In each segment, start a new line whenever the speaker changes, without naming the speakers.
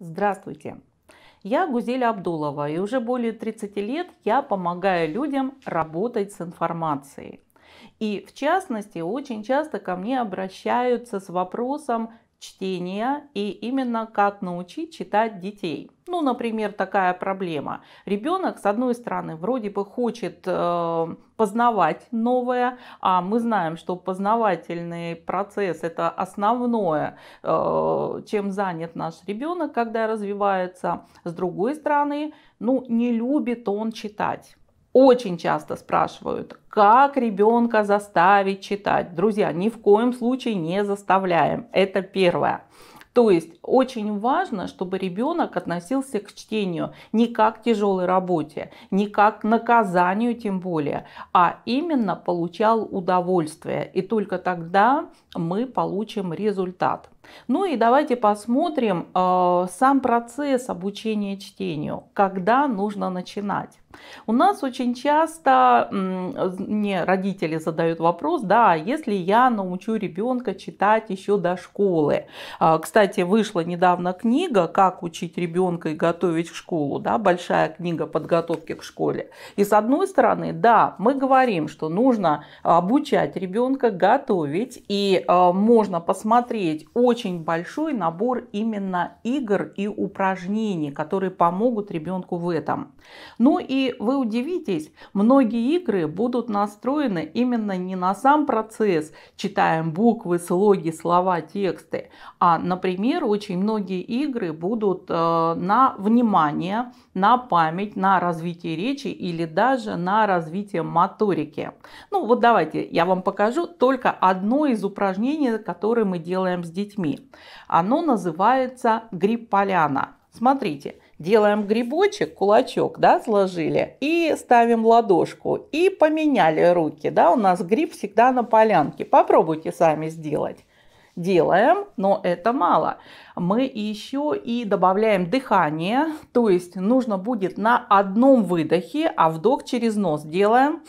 Здравствуйте! Я Гузель Абдулова, и уже более 30 лет я помогаю людям работать с информацией. И в частности, очень часто ко мне обращаются с вопросом, чтения и именно как научить читать детей. Ну, например, такая проблема. Ребенок, с одной стороны, вроде бы хочет э, познавать новое, а мы знаем, что познавательный процесс это основное, э, чем занят наш ребенок, когда развивается. С другой стороны, ну, не любит он читать. Очень часто спрашивают, как ребенка заставить читать. Друзья, ни в коем случае не заставляем. Это первое. То есть очень важно, чтобы ребенок относился к чтению не как к тяжелой работе, не как к наказанию тем более, а именно получал удовольствие. И только тогда мы получим результат. Ну и давайте посмотрим э, сам процесс обучения чтению, когда нужно начинать. У нас очень часто мне родители задают вопрос, да, «А если я научу ребенка читать еще до школы. А, кстати, вышла недавно книга «Как учить ребенка и готовить к школу», да, большая книга подготовки к школе. И с одной стороны, да, мы говорим, что нужно обучать ребенка готовить, и а, можно посмотреть очень большой набор именно игр и упражнений, которые помогут ребенку в этом. Ну и вы удивитесь, многие игры будут настроены именно не на сам процесс, читаем буквы, слоги, слова, тексты, а, например, очень многие игры будут э, на внимание, на память, на развитие речи или даже на развитие моторики. Ну вот давайте я вам покажу только одно из упражнений, которое мы делаем с детьми. Оно называется грипп поляна. Смотрите, делаем грибочек, кулачок, да, сложили, и ставим ладошку, и поменяли руки, да, у нас гриб всегда на полянке. Попробуйте сами сделать. Делаем, но это мало. Мы еще и добавляем дыхание, то есть нужно будет на одном выдохе, а вдох через нос делаем. Делаем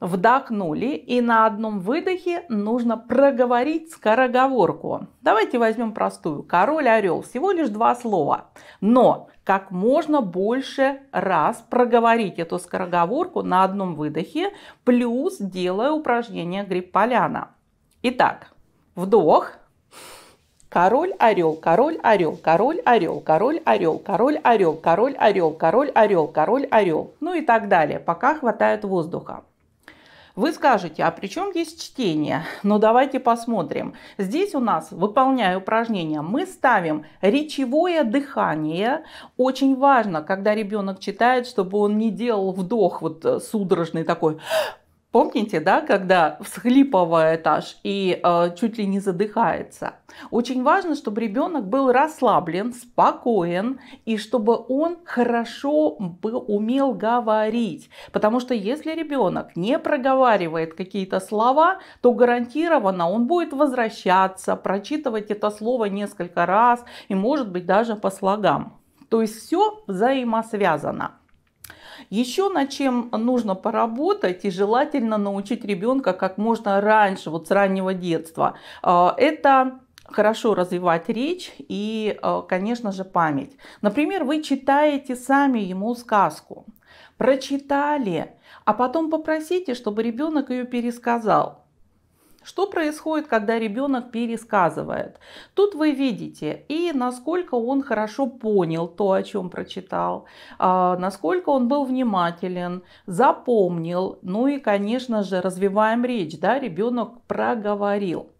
вдохнули и на одном выдохе нужно проговорить скороговорку. Давайте возьмем простую. Король, орел. Всего лишь два слова. Но как можно больше раз проговорить эту скороговорку на одном выдохе, плюс делая упражнение грипп-поляна. Итак, вдох. Король орел, король орел, король орел, король орел, король орел, король орел, король орел, король орел. Ну и так далее, пока хватает воздуха. Вы скажете, а при чем есть чтение? Но ну, давайте посмотрим. Здесь у нас, выполняя упражнение, мы ставим речевое дыхание. Очень важно, когда ребенок читает, чтобы он не делал вдох вот э, судорожный такой Помните, да, когда всхлипывая этаж и э, чуть ли не задыхается. Очень важно, чтобы ребенок был расслаблен, спокоен и чтобы он хорошо умел говорить. Потому что если ребенок не проговаривает какие-то слова, то гарантированно он будет возвращаться, прочитывать это слово несколько раз и может быть даже по слогам. То есть все взаимосвязано. Еще на чем нужно поработать и желательно научить ребенка как можно раньше, вот с раннего детства, а, это хорошо развивать речь и, а, конечно же, память. Например, вы читаете сами ему сказку, прочитали, а потом попросите, чтобы ребенок ее пересказал. Что происходит, когда ребенок пересказывает? Тут вы видите и насколько он хорошо понял то, о чем прочитал, а, насколько он был внимателен, запомнил, ну и, конечно же, развиваем речь, да, ребенок проговорил.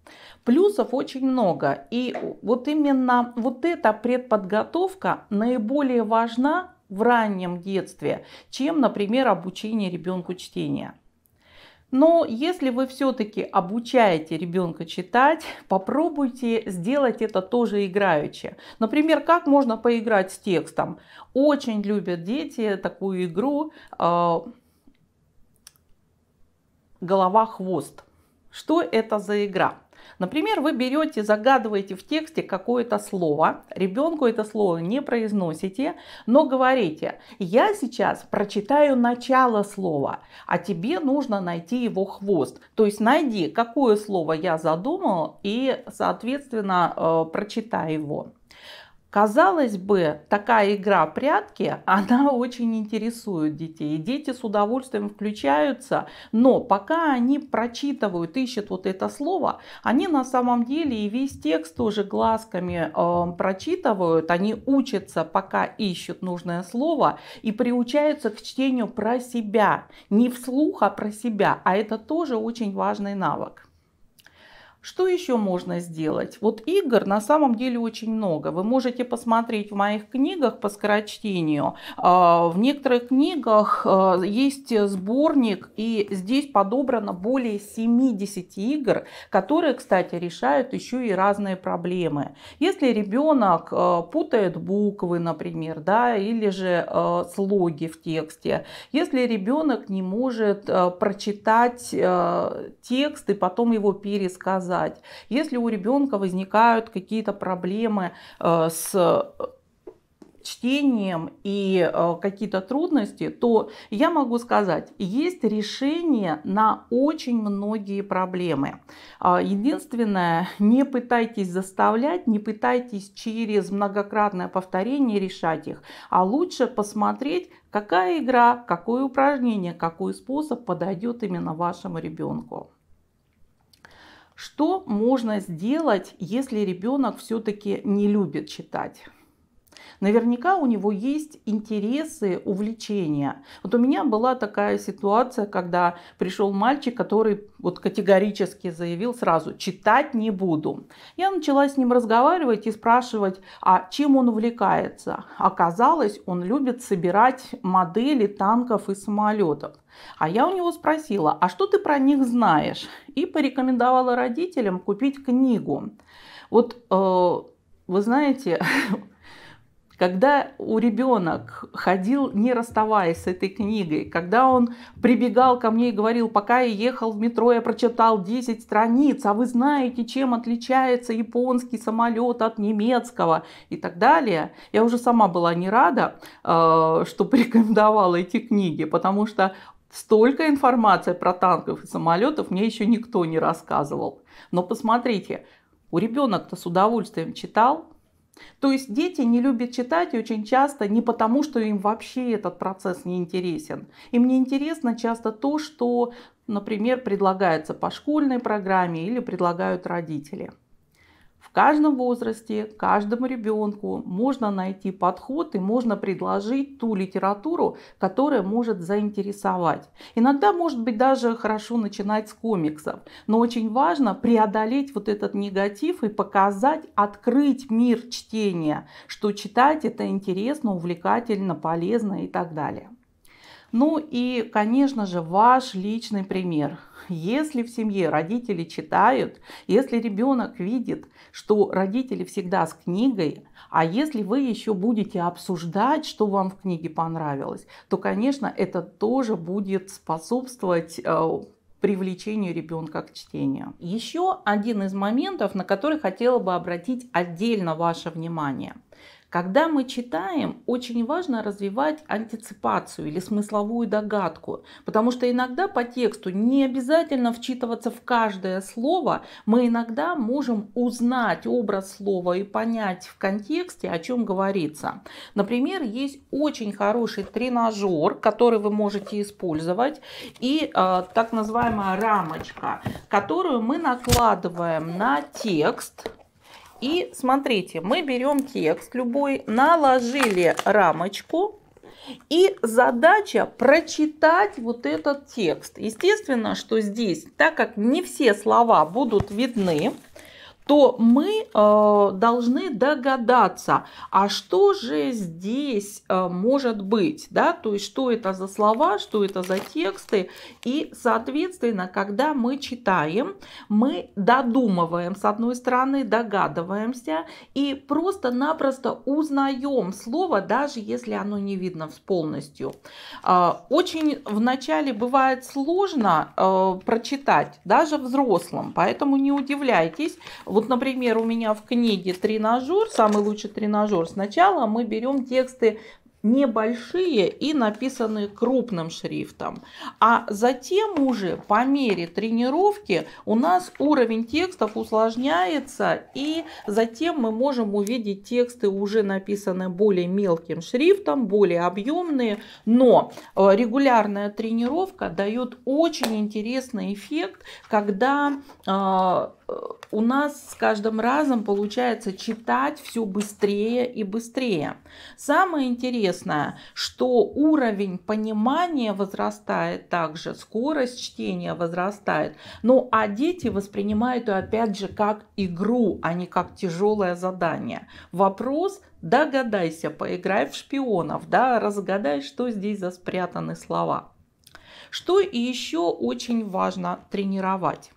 Плюсов очень много. И вот именно вот эта предподготовка наиболее важна в раннем детстве, чем, например, обучение ребенку чтения. Но если вы все-таки обучаете ребенка читать, попробуйте сделать это тоже играюще. Например, как можно поиграть с текстом? Очень любят дети такую игру э, «Голова-хвост». Что это за игра? Например, вы берете, загадываете в тексте какое-то слово, ребенку это слово не произносите, но говорите, я сейчас прочитаю начало слова, а тебе нужно найти его хвост. То есть найди, какое слово я задумал и, соответственно, э, прочитай его. Казалось бы, такая игра прятки, она очень интересует детей. И дети с удовольствием включаются, но пока они прочитывают, ищут вот это слово, они на самом деле и весь текст тоже глазками э, прочитывают, они учатся, пока ищут нужное слово и приучаются к чтению про себя. Не вслух, а про себя. А это тоже очень важный навык. Что еще можно сделать? Вот игр на самом деле очень много. Вы можете посмотреть в моих книгах по скорочтению. А, в некоторых книгах а, есть сборник, и здесь подобрано более 70 игр, которые, кстати, решают еще и разные проблемы. Если ребенок а, путает буквы, например, да, или же слоги в тексте, если ребенок не может прочитать текст и потом его пересказать, сказать. Если у ребенка возникают какие-то проблемы э, с э, чтением и э, какие-то трудности, то я могу сказать, есть решение на очень многие проблемы. А, единственное, не пытайтесь заставлять, не пытайтесь через многократное повторение решать их, а лучше посмотреть, какая игра, какое упражнение, какой способ подойдет именно вашему ребенку. Что можно сделать, если ребенок все-таки не любит читать? Наверняка у него есть интересы, увлечения. Вот у меня была такая ситуация, когда пришел мальчик, который вот категорически заявил сразу, читать не буду. Я начала с ним разговаривать и спрашивать, а чем он увлекается. Оказалось, он любит собирать модели танков и самолетов. А я у него спросила, а что ты про них знаешь? И порекомендовала родителям купить книгу. Вот э, вы знаете, когда у ребенок ходил, не расставаясь с этой книгой, когда он прибегал ко мне и говорил, пока я ехал в метро, я прочитал 10 страниц, а вы знаете, чем отличается японский самолет от немецкого и так далее. Я уже сама была не рада, э, что порекомендовала эти книги, потому что Столько информации про танков и самолетов мне еще никто не рассказывал. Но посмотрите, у ребенок-то с удовольствием читал. То есть дети не любят читать и очень часто не потому, что им вообще этот процесс не интересен. Им не интересно часто то, что, например, предлагается по школьной программе или предлагают родители каждом возрасте, каждому ребенку можно найти подход и можно предложить ту литературу, которая может заинтересовать. Иногда, может быть, даже хорошо начинать с комиксов, но очень важно преодолеть вот этот негатив и показать, открыть мир чтения, что читать это интересно, увлекательно, полезно и так далее. Ну и, конечно же, ваш личный пример. Если в семье родители читают, если ребенок видит, что родители всегда с книгой, а если вы еще будете обсуждать, что вам в книге понравилось, то, конечно, это тоже будет способствовать э, привлечению ребенка к чтению. Еще один из моментов, на который хотела бы обратить отдельно ваше внимание – когда мы читаем, очень важно развивать антиципацию или смысловую догадку, потому что иногда по тексту не обязательно вчитываться в каждое слово, мы иногда можем узнать образ слова и понять в контексте, о чем говорится. Например, есть очень хороший тренажер, который вы можете использовать, и э, так называемая рамочка, которую мы накладываем на текст, и смотрите, мы берем текст любой, наложили рамочку. И задача прочитать вот этот текст. Естественно, что здесь, так как не все слова будут видны, то мы э, должны догадаться, а что же здесь э, может быть, да, то есть что это за слова, что это за тексты, и, соответственно, когда мы читаем, мы додумываем, с одной стороны, догадываемся и просто-напросто узнаем слово, даже если оно не видно полностью. Э, очень вначале бывает сложно э, прочитать, даже взрослым, поэтому не удивляйтесь, вот, например, у меня в книге «Тренажер», самый лучший тренажер. Сначала мы берем тексты небольшие и написаны крупным шрифтом. А затем уже по мере тренировки у нас уровень текстов усложняется и затем мы можем увидеть тексты уже написаны более мелким шрифтом, более объемные, но э, регулярная тренировка дает очень интересный эффект, когда э, у нас с каждым разом получается читать все быстрее и быстрее. Самое интересное интересное, что уровень понимания возрастает также, скорость чтения возрастает. Ну а дети воспринимают ее опять же как игру, а не как тяжелое задание. Вопрос, догадайся, поиграй в шпионов, да, разгадай, что здесь за спрятаны слова. Что и еще очень важно тренировать.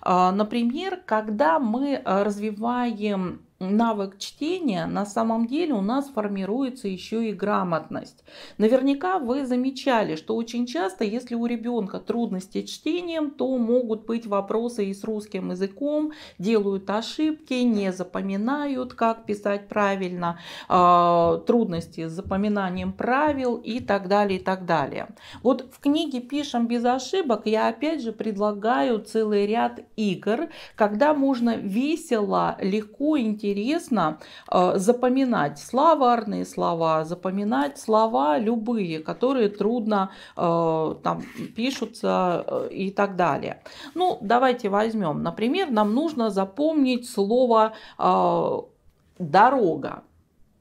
А, например, когда мы э, развиваем навык чтения на самом деле у нас формируется еще и грамотность. Наверняка вы замечали, что очень часто, если у ребенка трудности с чтением, то могут быть вопросы и с русским языком, делают ошибки, не запоминают, как писать правильно, а, трудности с запоминанием правил и так далее, и так далее. Вот в книге «Пишем без ошибок» я опять же предлагаю целый ряд игр, когда можно весело, легко, интересно интересно э, запоминать словарные слова, запоминать слова любые, которые трудно э, там пишутся э, и так далее. Ну, давайте возьмем, например, нам нужно запомнить слово «дорога».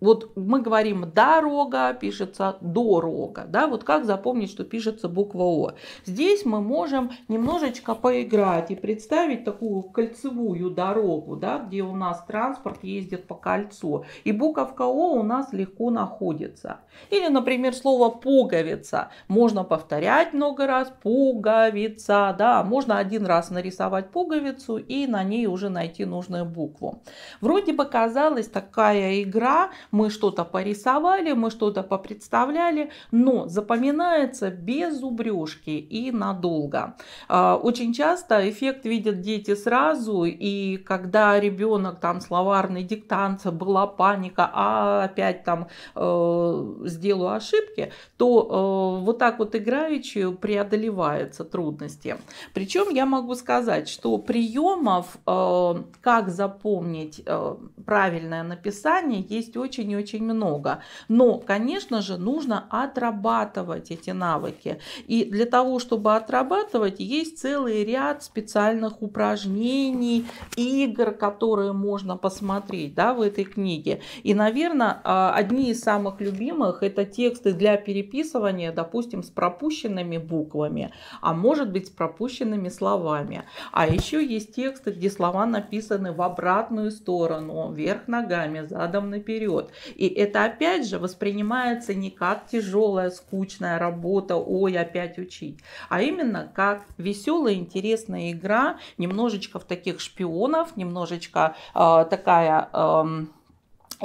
Вот мы говорим дорога, пишется дорога. Да? Вот как запомнить, что пишется буква О. Здесь мы можем немножечко поиграть и представить такую кольцевую дорогу, да, где у нас транспорт ездит по кольцу. И буковка О у нас легко находится. Или, например, слово пуговица. Можно повторять много раз пуговица. Да? Можно один раз нарисовать пуговицу и на ней уже найти нужную букву. Вроде бы казалось такая игра, мы что-то порисовали, мы что-то попредставляли, но запоминается без убрежки и надолго. А, очень часто эффект видят дети сразу, и когда ребенок там словарный диктант, была паника, а опять там э, сделаю ошибки, то э, вот так вот играючи преодолеваются трудности. Причем я могу сказать, что приемов, э, как запомнить э, правильное написание, есть очень очень очень много. Но, конечно же, нужно отрабатывать эти навыки. И для того, чтобы отрабатывать, есть целый ряд специальных упражнений, игр, которые можно посмотреть да, в этой книге. И, наверное, а, одни из самых любимых – это тексты для переписывания, допустим, с пропущенными буквами, а может быть, с пропущенными словами. А еще есть тексты, где слова написаны в обратную сторону, вверх ногами, задом наперед. Вот. И это опять же воспринимается не как тяжелая, скучная работа, ой, опять учить, а именно как веселая, интересная игра, немножечко в таких шпионов, немножечко э, такая... Э,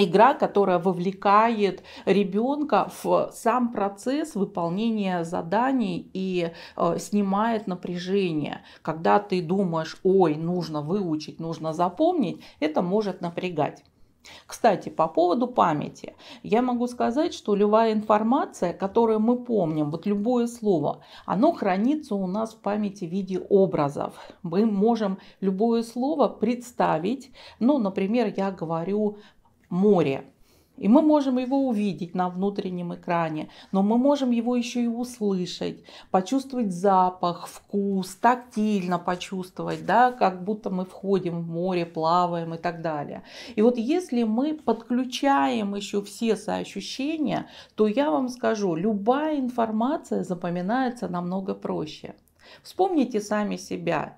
игра, которая вовлекает ребенка в сам процесс выполнения заданий и э, снимает напряжение. Когда ты думаешь, ой, нужно выучить, нужно запомнить, это может напрягать. Кстати, по поводу памяти. Я могу сказать, что любая информация, которую мы помним, вот любое слово, оно хранится у нас в памяти в виде образов. Мы можем любое слово представить. Ну, например, я говорю море. И мы можем его увидеть на внутреннем экране, но мы можем его еще и услышать, почувствовать запах, вкус, тактильно почувствовать, да, как будто мы входим в море, плаваем и так далее. И вот если мы подключаем еще все соощущения, то я вам скажу, любая информация запоминается намного проще. Вспомните сами себя.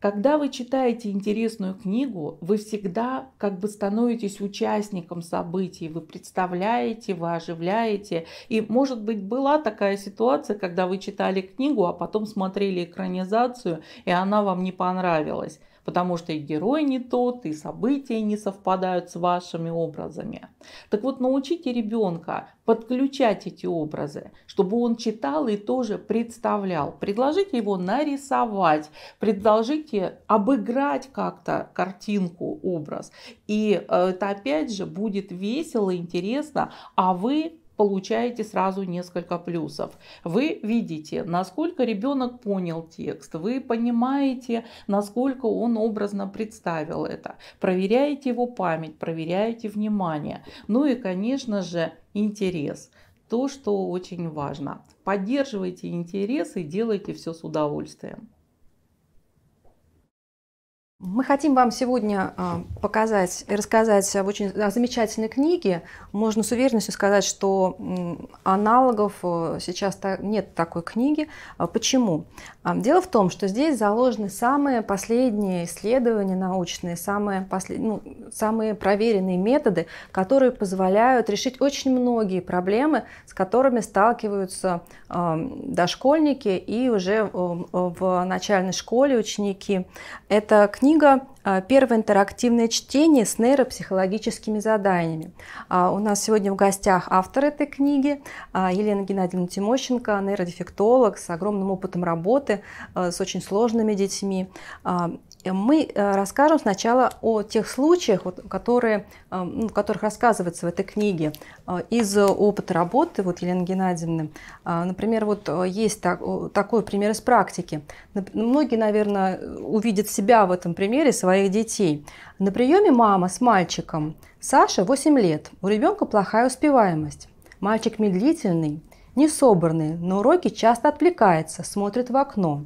Когда вы читаете интересную книгу, вы всегда как бы становитесь участником событий, вы представляете, вы оживляете. И, может быть, была такая ситуация, когда вы читали книгу, а потом смотрели экранизацию, и она вам не понравилась потому что и герой не тот, и события не совпадают с вашими образами. Так вот, научите ребенка подключать эти образы, чтобы он читал и тоже представлял. Предложите его нарисовать, предложите обыграть как-то картинку, образ. И э, это опять же будет весело, интересно, а вы получаете сразу несколько плюсов. Вы видите, насколько ребенок понял текст, вы понимаете, насколько он образно представил это, проверяете его память, проверяете внимание, ну и, конечно же, интерес. То, что очень важно. Поддерживайте интерес и делайте все с удовольствием. Мы хотим вам
сегодня а, показать и рассказать об очень замечательной книге. Можно с уверенностью сказать, что аналогов э, сейчас нет такой книги. А почему? А, дело в том, что здесь заложены самые последние исследования научные, самые, послед... ну, самые проверенные методы, которые позволяют решить очень многие проблемы, с которыми сталкиваются дошкольники и уже э, в начальной школе ученики. Эта книга книга а, «Первое интерактивное чтение с нейропсихологическими заданиями». А, у нас сегодня в гостях автор этой книги а, Елена Геннадьевна Тимощенко, нейродефектолог с огромным опытом работы с очень сложными детьми. Э, мы э, расскажем сначала о тех случаях, которые, э, ну, в которых рассказывается в этой книге из опыта работы вот Елены Геннадьевны. Например, вот есть так, такой пример из практики. Многие, наверное, увидят себя в этом примере своих детей. На приеме мама с мальчиком. Саша 8 лет. У ребенка плохая успеваемость. Мальчик медлительный, несобранный, на уроки часто отвлекается, смотрит в окно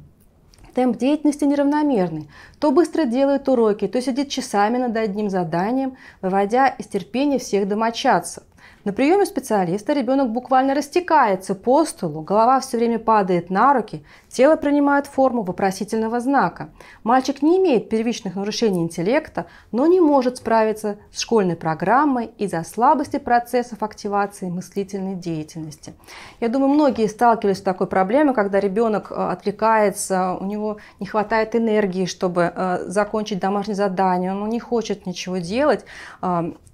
темп деятельности неравномерный. То быстро делает уроки, то сидит часами над одним заданием, выводя из терпения всех домочадцев. На приеме специалиста ребенок буквально растекается по столу, голова все время падает на руки, Тело принимает форму вопросительного знака. Мальчик не имеет первичных нарушений интеллекта, но не может справиться с школьной программой из-за слабости процессов активации мыслительной деятельности. Я думаю, многие сталкивались с такой проблемой, когда ребенок э, отвлекается, у него не хватает энергии, чтобы э, закончить домашнее задание, он не хочет ничего делать.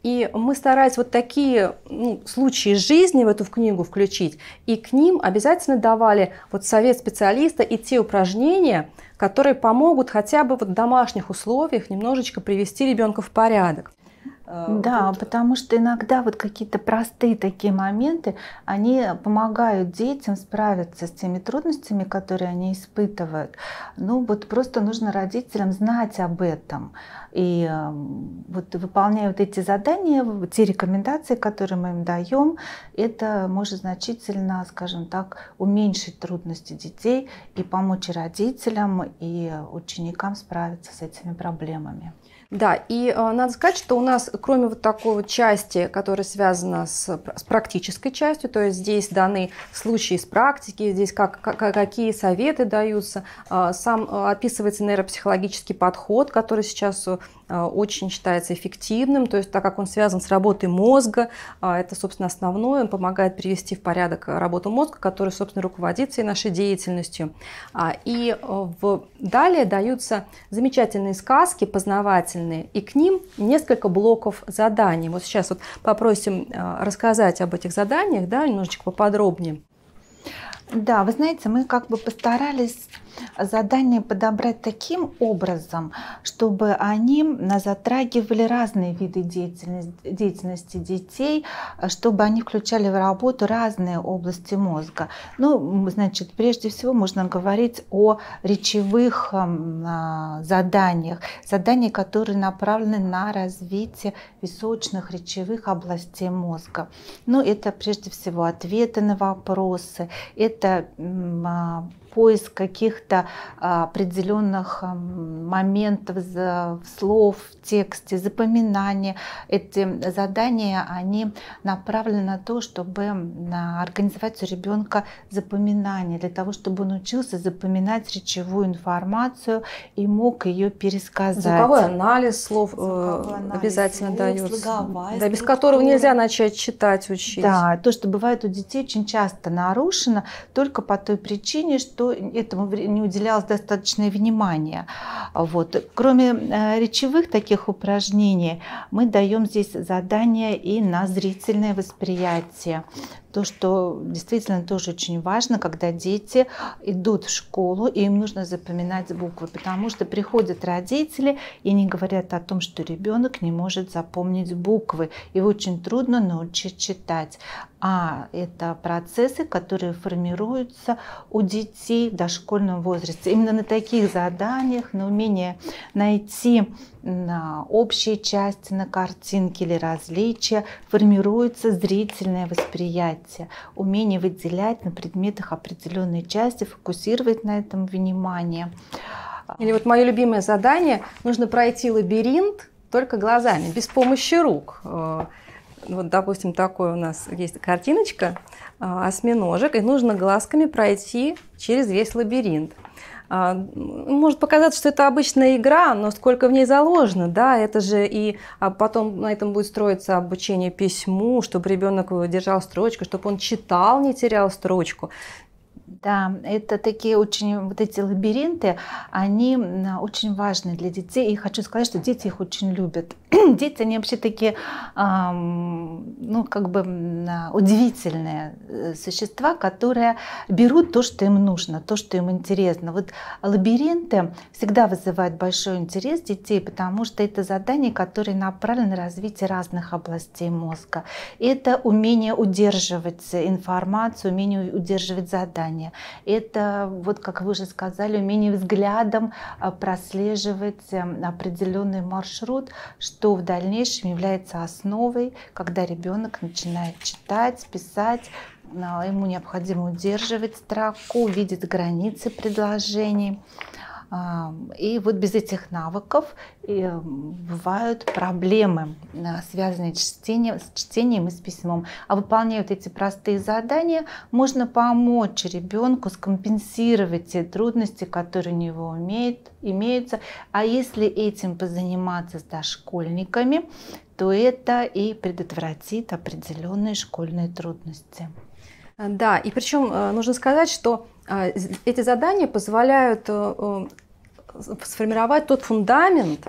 И мы старались вот такие ну, случаи жизни в эту книгу включить, и к ним обязательно давали вот совет специалистов, специалиста и те упражнения, которые помогут хотя бы в домашних условиях немножечко
привести ребенка в порядок. Э, да, вот. Э, потому что иногда вот какие-то простые такие моменты, они помогают детям справиться с теми трудностями, которые они испытывают. Ну вот просто нужно родителям знать об этом. И эм, вот выполняя вот эти задания, те рекомендации, которые мы им даем, это может значительно, скажем так, уменьшить трудности детей и помочь родителям, и ученикам справиться с этими проблемами.
Да, и э, надо сказать, что у нас, кроме вот такой вот части, которая связана с, с практической частью, то есть здесь даны случаи из практики, здесь как, как, какие советы даются, э, сам э, описывается нейропсихологический подход, который сейчас Э, очень считается эффективным, то есть так как он связан с работой мозга, э, это, собственно, основное, он помогает привести в порядок работу мозга, который, собственно, руководит всей нашей деятельностью. А, и э, в... далее даются замечательные сказки, познавательные, и к ним несколько блоков заданий. Вот сейчас вот попросим рассказать
об этих заданиях, да, немножечко поподробнее. Да, вы знаете, мы как бы постарались задания подобрать таким образом, чтобы они а, затрагивали разные виды деятельности, деятельности детей, а, чтобы они включали в работу разные области мозга. Ну, значит, прежде всего можно говорить о речевых а, заданиях, заданиях, которые направлены на развитие височных речевых областей мозга. Ну, это прежде всего ответы на вопросы, это that mm, uh, поиск каких-то а, определенных а, моментов, слов в тексте, запоминание. Эти задания, они направлены на то, чтобы организовать у ребенка запоминание, для того, чтобы он учился запоминать речевую информацию и мог ее пересказать. Звуковой анализ слов э, анализ обязательно слов, дается. Да, без которого нельзя начать читать, учить. Да, то, что бывает у детей, очень часто нарушено только по той причине, что что этому не уделялось достаточное внимание. Вот. Кроме э, речевых таких упражнений, мы даем здесь задания и на зрительное восприятие то, что действительно тоже очень важно, когда дети идут в школу, и им нужно запоминать буквы, потому что приходят родители и они говорят о том, что ребенок не может запомнить буквы, и очень трудно научить читать. А это процессы, которые формируются у детей в дошкольном возрасте. Именно на таких заданиях, на умение найти на общие части, на картинки или различия формируется зрительное восприятие, умение выделять на предметах определенные части, фокусировать на этом внимание. Или вот мое любимое задание, нужно пройти
лабиринт только глазами, без помощи рук. Э, вот, допустим, такой у нас есть картиночка, э, осьминожек, и нужно глазками пройти через весь лабиринт. А, может показаться, что это обычная игра, но сколько в ней заложено, да, это же и а потом на этом будет строиться обучение письму, чтобы ребенок
держал строчку, чтобы он читал, не терял строчку. Да, это такие очень, вот эти лабиринты, они очень важны для детей. И хочу сказать, что дети их очень любят. дети, они вообще такие, ну, как бы а, удивительные э, существа, которые берут то, что им нужно, то, что им интересно. Вот лабиринты всегда вызывают большой интерес детей, потому что это задания, которые направлены на развитие разных областей мозга. Это умение удерживать информацию, умение удерживать задания. Это, вот как вы уже сказали, умение взглядом а, прослеживать эм, определенный маршрут, что что в дальнейшем является основой, когда ребенок начинает читать, писать, а, ему необходимо удерживать строку, видеть границы предложений. И вот без этих навыков бывают проблемы, а, связанные с чтением, с чтением и с письмом. А выполняя вот эти простые задания, можно помочь ребенку скомпенсировать те трудности, которые у него имеет, имеются. А если этим позаниматься с дошкольниками, то это и предотвратит определенные школьные трудности.
Да, и причем э, нужно сказать, что э, эти задания позволяют э, сформировать тот фундамент,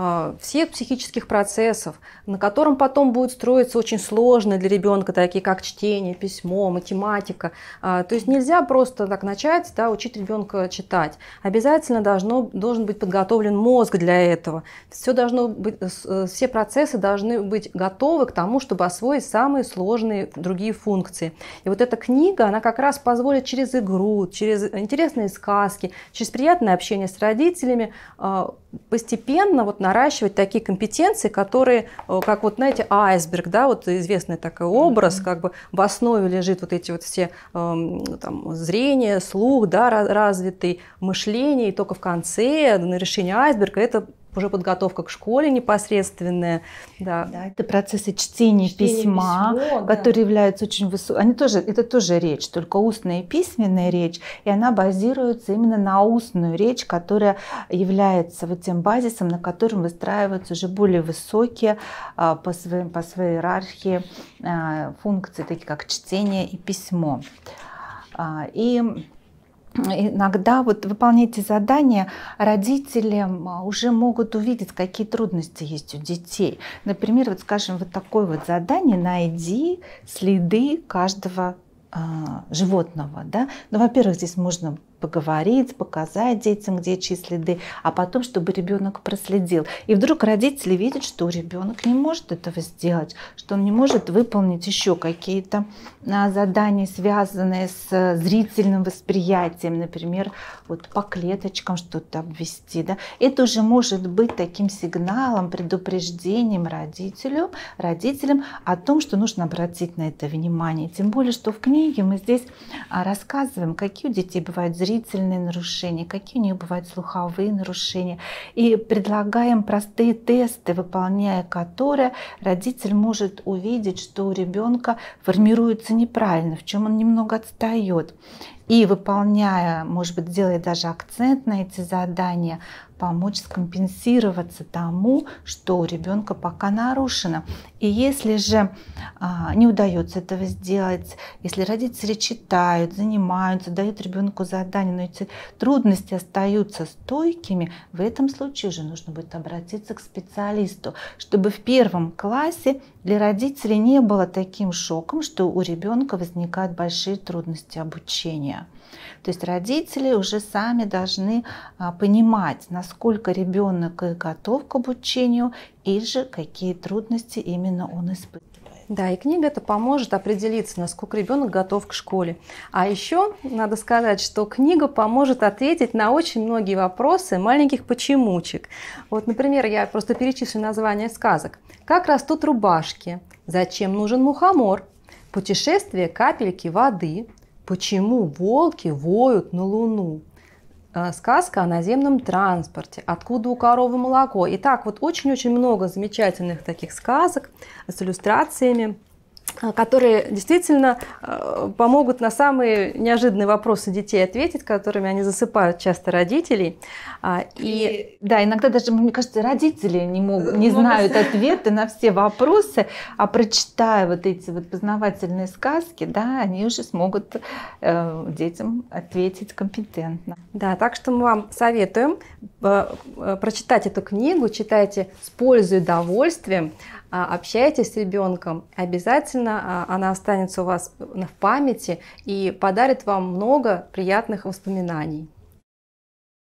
Э, всех психических процессов, на котором потом будет строиться очень сложные для ребенка, такие как чтение, письмо, математика. Э, то есть нельзя просто так начать да, учить ребенка читать. Обязательно должно, должен быть подготовлен мозг для этого. Все, должно быть, э, все процессы должны быть готовы к тому, чтобы освоить самые сложные другие функции. И вот эта книга, она как раз позволит через игру, через интересные сказки, через приятное общение с родителями постепенно вот на наращивать такие компетенции, которые, э, как вот, знаете, айсберг, да, вот известный такой образ, mm-hmm. как бы в основе лежит вот эти вот все эм, там, зрение, слух, да, развитый мышление, и только в конце на решение айсберга это уже подготовка к школе
непосредственная. Да, да это процессы чтения, чтения письма, письмо, которые да. являются очень высокими. Они тоже, это тоже речь, только устная и письменная речь, и она базируется именно на устную речь, которая является вот тем базисом, на котором выстраиваются уже более высокие а, по, своим, по своей иерархии а, функции, такие как чтение и письмо. А, и иногда вот выполняете задания, родители а, уже могут увидеть, какие трудности есть у детей. Например, вот скажем, вот такое вот задание «Найди следы каждого а, животного. Да? Ну, во-первых, здесь можно поговорить, показать детям, где чьи следы, а потом, чтобы ребенок проследил. И вдруг родители видят, что ребенок не может этого сделать, что он не может выполнить еще какие-то а, задания, связанные с э, зрительным восприятием, например, вот по клеточкам что-то обвести. Да? Это уже может быть таким сигналом, предупреждением родителю, родителям о том, что нужно обратить на это внимание. Тем более, что в книге мы здесь а, рассказываем, какие у детей бывают зрительные зрительные нарушения, какие у них бывают слуховые нарушения. И предлагаем простые тесты, выполняя которые родитель может увидеть, что у ребенка формируется неправильно, в чем он немного отстает. И выполняя, может быть, делая даже акцент на эти задания, помочь скомпенсироваться тому, что у ребенка пока нарушено. И если же а, не удается этого сделать, если родители читают, занимаются, дают ребенку задания, но эти трудности остаются стойкими, в этом случае уже нужно будет обратиться к специалисту, чтобы в первом классе для родителей не было таким шоком, что у ребенка возникают большие трудности обучения. То есть родители уже сами должны а, понимать, насколько ребенок готов к обучению или же какие трудности именно он испытывает. Да, и книга это поможет
определиться, насколько ребенок готов к школе. А еще надо сказать, что книга поможет ответить на очень многие вопросы маленьких почемучек. Вот, например, я просто перечислю название сказок. Как растут рубашки? Зачем нужен мухомор? Путешествие капельки воды. Почему волки воют на Луну? А, сказка о наземном транспорте, откуда у коровы молоко. И так вот очень-очень много замечательных таких сказок с иллюстрациями Э, которые действительно э, помогут на самые неожиданные вопросы детей ответить, которыми они
засыпают часто родителей. А, и, и да, иногда даже, мне кажется, родители не э, могут, не знают ответы на все вопросы, а прочитая вот эти вот познавательные сказки, да, они уже смогут э, детям ответить компетентно.
Да, так что мы вам советуем прочитать эту книгу, читайте с пользой и удовольствием. А, общаетесь с ребенком, обязательно а, она останется у вас в памяти и подарит вам много приятных воспоминаний.